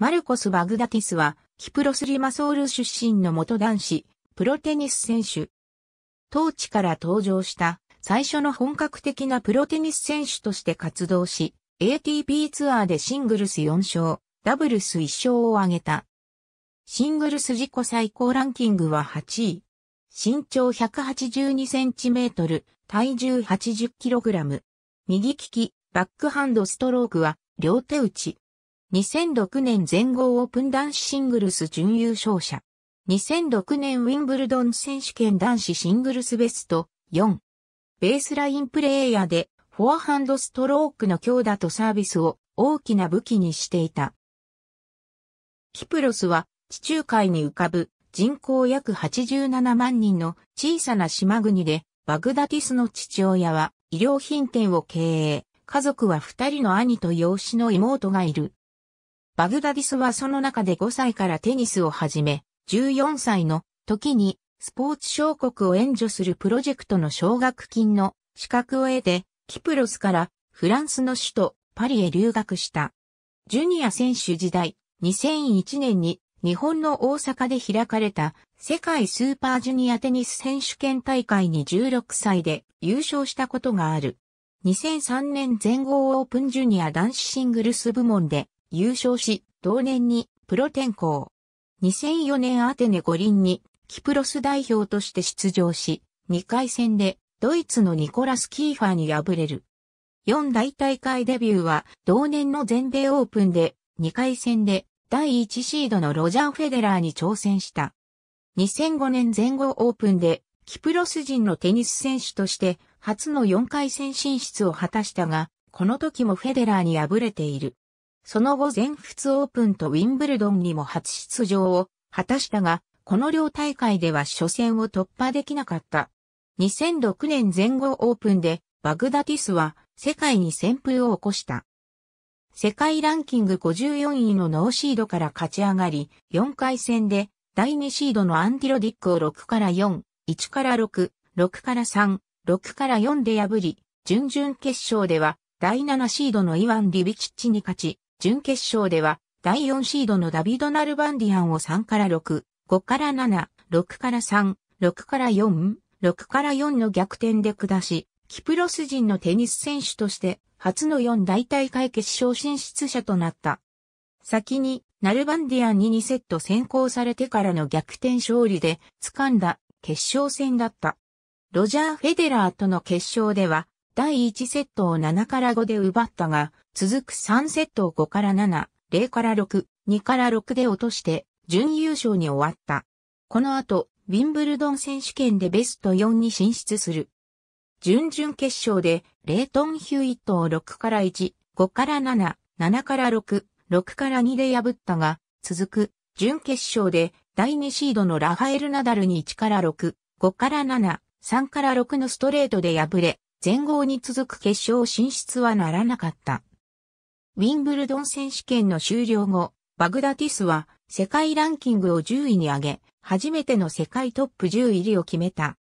マルコス・バグダティスは、キプロス・リマソール出身の元男子、プロテニス選手。当地から登場した最初の本格的なプロテニス選手として活動し、ATP ツアーでシングルス4勝、ダブルス1勝を挙げた。シングルス自己最高ランキングは8位。身長182センチメートル、体重80キログラム。右利き、バックハンドストロークは両手打ち。2006年全豪オープン男子シングルス準優勝者。2006年ウィンブルドン選手権男子シングルスベスト4。ベースラインプレイヤーでフォアハンドストロークの強打とサービスを大きな武器にしていた。キプロスは地中海に浮かぶ人口約87万人の小さな島国でバグダティスの父親は医療品店を経営。家族は二人の兄と養子の妹がいる。バグダディスはその中で5歳からテニスを始め、14歳の時にスポーツ小国を援助するプロジェクトの奨学金の資格を得て、キプロスからフランスの首都パリへ留学した。ジュニア選手時代、2001年に日本の大阪で開かれた世界スーパージュニアテニス選手権大会に16歳で優勝したことがある。2003年全豪オープンジュニア男子シングルス部門で優勝し、同年にプロ転向。2004年アテネ五輪にキプロス代表として出場し、2回戦でドイツのニコラス・キーファーに敗れる。4大大会デビューは同年の全米オープンで2回戦で第1シードのロジャー・フェデラーに挑戦した。2005年全後オープンでキプロス人のテニス選手として初の4回戦進出を果たしたが、この時もフェデラーに敗れている。その後全仏オープンとウィンブルドンにも初出場を果たしたが、この両大会では初戦を突破できなかった。2006年前後オープンでバグダティスは世界に旋風を起こした。世界ランキング54位のノーシードから勝ち上がり、4回戦で第2シードのアンティロディックを6から4、1から6、6から3、6から4で破り、準々決勝では第7シードのイワン・リビキッチに勝ち、準決勝では、第4シードのダビド・ナルバンディアンを3から6、5から7、6から3、6から4、6から4の逆転で下し、キプロス人のテニス選手として初の4大大会決勝進出者となった。先にナルバンディアンに2セット先行されてからの逆転勝利で掴んだ決勝戦だった。ロジャー・フェデラーとの決勝では第1セットを7から5で奪ったが、続く3セットを5から7、0から6、2から6で落として、準優勝に終わった。この後、ウィンブルドン選手権でベスト4に進出する。準々決勝で、レイトン・ヒューイットを6から1、5から7、7から6、6から2で破ったが、続く、準決勝で、第2シードのラファエル・ナダルに1から6、5から7、3から6のストレートで敗れ、全豪に続く決勝進出はならなかった。ウィンブルドン選手権の終了後、バグダティスは世界ランキングを10位に上げ、初めての世界トップ10入りを決めた。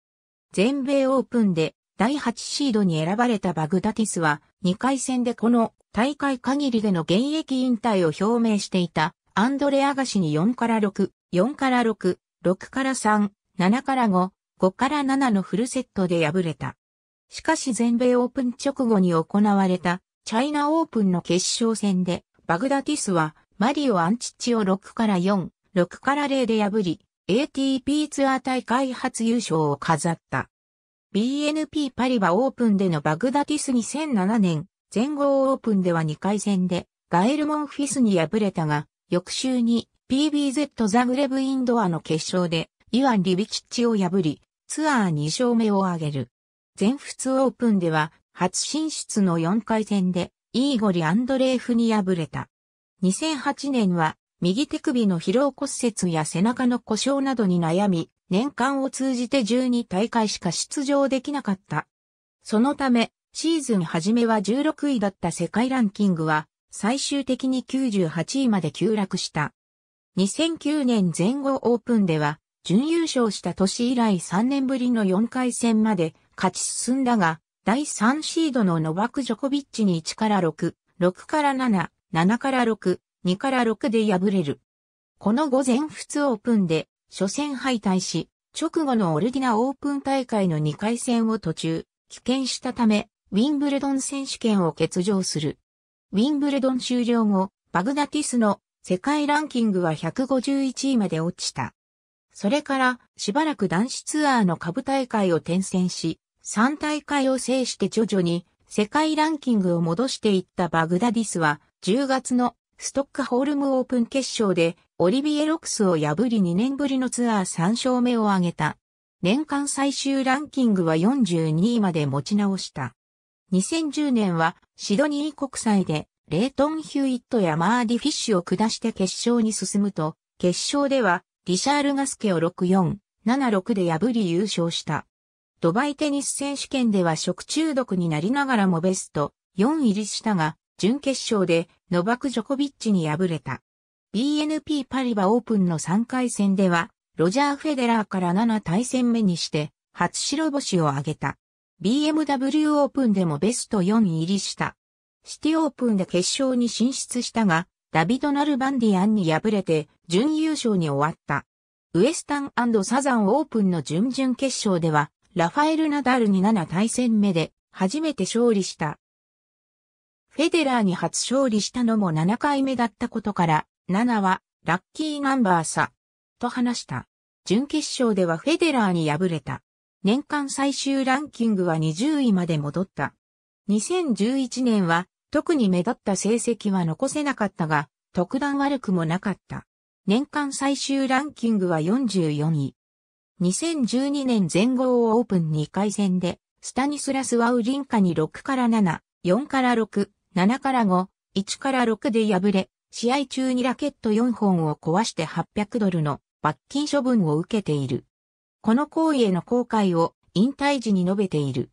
全米オープンで第8シードに選ばれたバグダティスは2回戦でこの大会限りでの現役引退を表明していたアンドレアガシに4から6、4から6、6から3、7から5、5から7のフルセットで敗れた。しかし全米オープン直後に行われたチャイナオープンの決勝戦でバグダティスはマリオ・アンチッチを6から4、6から0で破り ATP ツアー大会初優勝を飾った。BNP パリバオープンでのバグダティス2007年全豪オープンでは2回戦でガエル・モンフィスに敗れたが翌週に PBZ ザグレブインドアの決勝でイワン・リビキッチを破りツアー2勝目を挙げる。全仏オープンでは初進出の4回戦でイーゴリ・アンドレーフに敗れた。2008年は右手首の疲労骨折や背中の故障などに悩み、年間を通じて12大会しか出場できなかった。そのため、シーズン初めは16位だった世界ランキングは、最終的に98位まで急落した。2009年前後オープンでは、準優勝した年以来3年ぶりの4回戦まで勝ち進んだが、第3シードのノバク・ジョコビッチに1から6、6から7、7から6、2から6で敗れる。この午前仏オープンで、初戦敗退し、直後のオルディナオープン大会の2回戦を途中、棄権したため、ウィンブルドン選手権を欠場する。ウィンブルドン終了後、バグナティスの世界ランキングは151位まで落ちた。それからしばらく男子ツアーの下部大会を転戦し、3大会を制して徐々に世界ランキングを戻していったバグダディスは10月のストックホルムオープン決勝でオリビエロクスを破り2年ぶりのツアー3勝目を挙げた。年間最終ランキングは42位まで持ち直した。2010年はシドニー国際でレイトン・ヒューイットやマーディ・フィッシュを下して決勝に進むと、決勝ではリシャール・ガスケを6-4、7-6で破り優勝した。ドバイテニス選手権では食中毒になりながらもベスト4入りしたが、準決勝でノバク・ジョコビッチに敗れた。BNP パリバオープンの3回戦では、ロジャー・フェデラーから7対戦目にして、初白星を挙げた。BMW オープンでもベスト4入りした。シティオープンで決勝に進出したが、ダビド・ナルバンディアンに敗れて準優勝に終わった。ウエスタンサザンオープンの準々決勝では、ラファエル・ナダルに7対戦目で初めて勝利した。フェデラーに初勝利したのも7回目だったことから、7はラッキーナンバーさ、と話した。準決勝ではフェデラーに敗れた。年間最終ランキングは20位まで戻った。2011年は特に目立った成績は残せなかったが、特段悪くもなかった。年間最終ランキングは44位。2012年全豪オープン2回戦で、スタニスラス・ワウリンカに6から7、4から6、7から5、1から6で敗れ、試合中にラケット4本を壊して800ドルの罰金処分を受けている。この行為への後悔を引退時に述べている。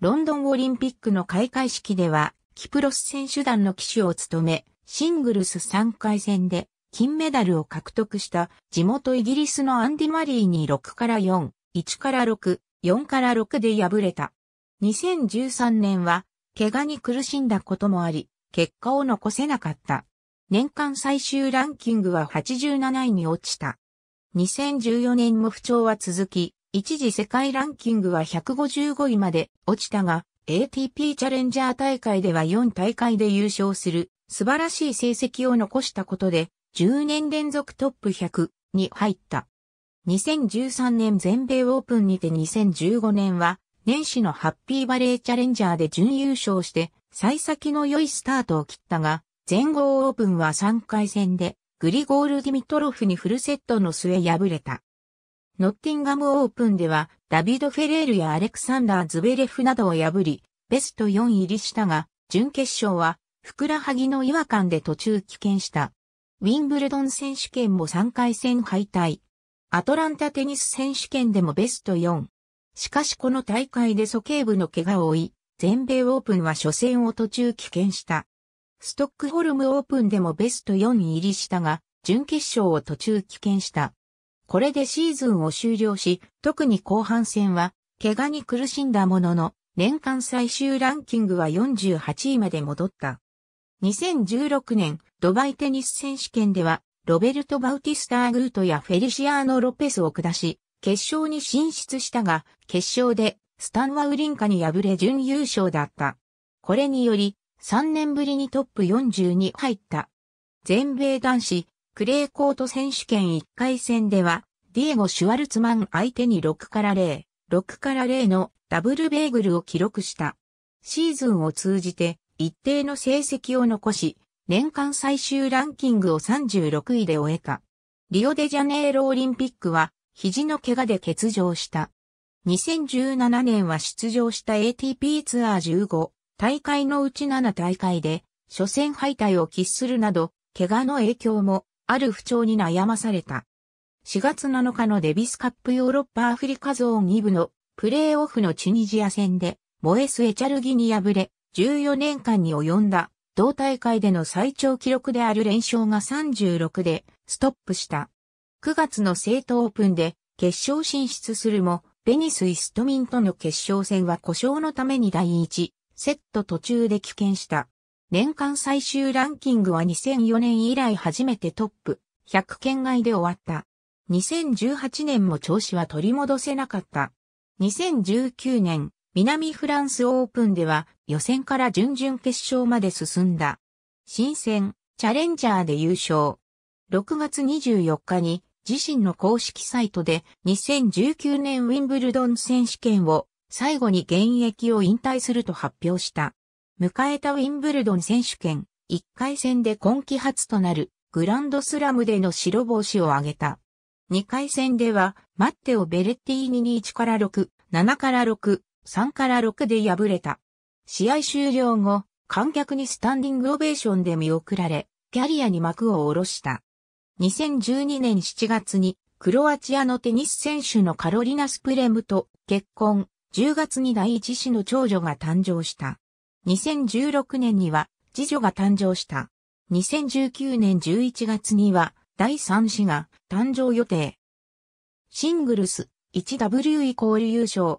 ロンドンオリンピックの開会式では、キプロス選手団の騎手を務め、シングルス3回戦で金メダルを獲得した地元イギリスのアンディ・マリーに6から4、1から6、4から6で敗れた。2013年は、怪我に苦しんだこともあり、結果を残せなかった。年間最終ランキングは87位に落ちた。2014年も不調は続き、一時世界ランキングは155位まで落ちたが、ATP チャレンジャー大会では4大会で優勝する素晴らしい成績を残したことで、10年連続トップ100に入った。2013年全米オープンにて2015年は年始のハッピーバレーチャレンジャーで準優勝して幸先の良いスタートを切ったが全豪オープンは3回戦でグリゴール・ディミトロフにフルセットの末敗れた。ノッティンガムオープンではダビド・フェレールやアレクサンダー・ズベレフなどを破りベスト4入りしたが準決勝はふくらはぎの違和感で途中棄権した。ウィンブルドン選手権も3回戦敗退。アトランタテニス選手権でもベスト4。しかしこの大会で素径部の怪我を負い、全米オープンは初戦を途中棄権した。ストックホルムオープンでもベスト4入りしたが、準決勝を途中棄権した。これでシーズンを終了し、特に後半戦は、怪我に苦しんだものの、年間最終ランキングは48位まで戻った。2016年、ドバイテニス選手権では、ロベルト・バウティスター・グートやフェリシアーノ・ロペスを下し、決勝に進出したが、決勝で、スタンワウリンカに敗れ準優勝だった。これにより、3年ぶりにトップ40に入った。全米男子、クレーコート選手権1回戦では、ディエゴ・シュワルツマン相手に6から0、6から0のダブルベーグルを記録した。シーズンを通じて一定の成績を残し、年間最終ランキングを36位で終えた。リオデジャネイロオリンピックは、肘の怪我で欠場した。2017年は出場した ATP ツアー15大会のうち7大会で、初戦敗退を喫するなど、怪我の影響も、ある不調に悩まされた。4月7日のデビスカップヨーロッパアフリカゾーン2部のプレーオフのチュニジア戦で、モエス・エチャルギに敗れ、14年間に及んだ同大会での最長記録である連勝が36でストップした。9月の生徒オープンで決勝進出するも、ベニス・イストミンとの決勝戦は故障のために第1セット途中で棄権した。年間最終ランキングは2004年以来初めてトップ100圏外で終わった。2018年も調子は取り戻せなかった。2019年南フランスオープンでは予選から準々決勝まで進んだ。新戦、チャレンジャーで優勝。6月24日に自身の公式サイトで2019年ウィンブルドン選手権を最後に現役を引退すると発表した。迎えたウィンブルドン選手権1回戦で今季初となるグランドスラムでの白星を挙げた。2回戦ではマッテオ・ベレッティーニに1から6、7から6、3から6で敗れた。試合終了後、観客にスタンディングオベーションで見送られ、キャリアに幕を下ろした。2012年7月に、クロアチアのテニス選手のカロリナ・スプレムと結婚、10月に第一子の長女が誕生した。2016年には、次女が誕生した。2019年11月には、第三子が誕生予定。シングルス 1W イコール優勝、